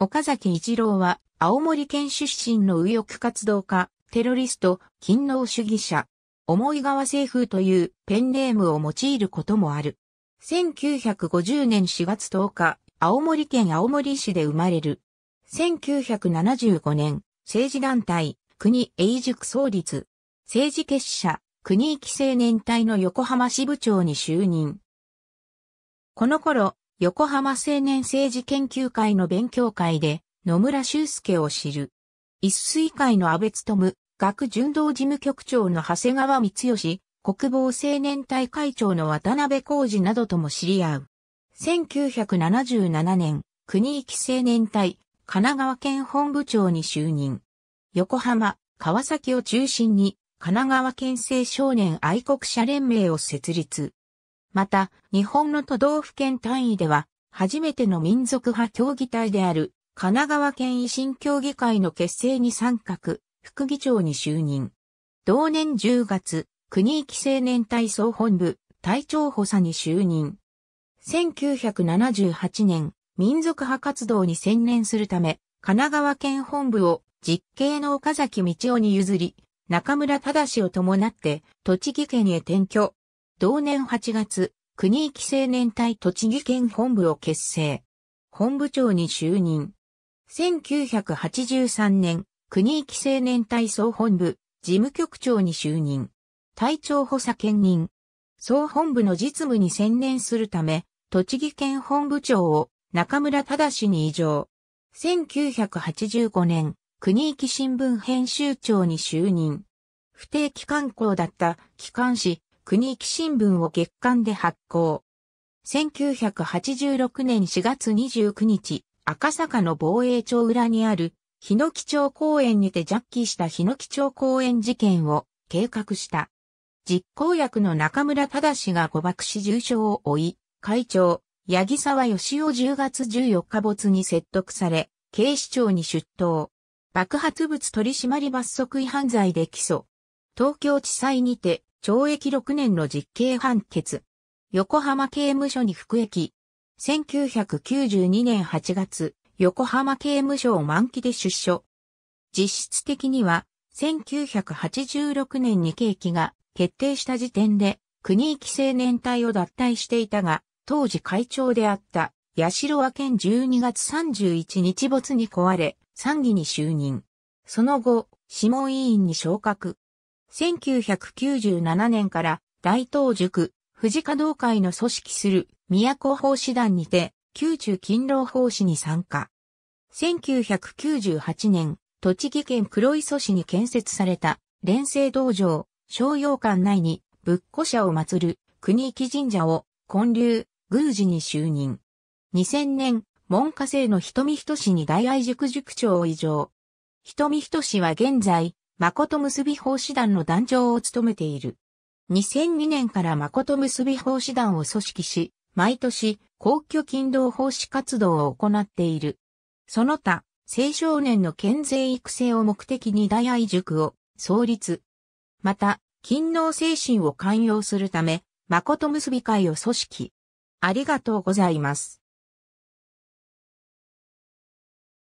岡崎一郎は、青森県出身の右翼活動家、テロリスト、勤労主義者、思い川政風というペンネームを用いることもある。1950年4月10日、青森県青森市で生まれる。1975年、政治団体、国永塾創立。政治結社、国域青年隊の横浜支部長に就任。この頃、横浜青年政治研究会の勉強会で野村修介を知る。一水会の安倍勤、学巡道事務局長の長谷川光義、国防青年隊会長の渡辺浩二などとも知り合う。1977年、国域青年隊、神奈川県本部長に就任。横浜、川崎を中心に、神奈川県政少年愛国者連盟を設立。また、日本の都道府県単位では、初めての民族派協議体である、神奈川県維新協議会の結成に参画、副議長に就任。同年10月、国域青年体操本部、隊長補佐に就任。1978年、民族派活動に専念するため、神奈川県本部を実刑の岡崎道夫に譲り、中村正を伴って栃木県へ転居。同年8月、国域青年隊栃木県本部を結成。本部長に就任。1983年、国域青年隊総本部、事務局長に就任。隊長補佐兼任。総本部の実務に専念するため、栃木県本部長を中村忠に移譲。1985年、国域新聞編集長に就任。不定期刊行だった機関誌、国域新聞を月間で発行。1986年4月29日、赤坂の防衛庁裏にある、日野基町公園にてジャッキーした日野基町公園事件を計画した。実行役の中村忠が誤爆し重傷を負い、会長、八木沢義雄10月14日没に説得され、警視庁に出頭。爆発物取締罰則違反罪で起訴。東京地裁にて懲役6年の実刑判決。横浜刑務所に服役。1992年8月、横浜刑務所を満期で出所。実質的には、1986年に刑期が決定した時点で、国域青年隊を脱退していたが、当時会長であった、八代和県12月31日没に壊れ、参議に就任。その後、諮問委員に昇格。1997年から大東塾、藤華道会の組織する都法師団にて、宮中勤労奉仕に参加。1998年、栃木県黒磯市に建設された、連政道場、商用館内に、仏庫社を祀る、国行神社を、建立、宮司に就任。2000年、文科生の瞳人氏に大愛塾塾長を異常。瞳人氏は現在、誠結び法師団の団長を務めている。2002年から誠結び法師団を組織し、毎年、皇居勤労奉仕活動を行っている。その他、青少年の健全育成を目的に大愛塾を創立。また、勤労精神を寛容するため、誠結び会を組織。ありがとうございます。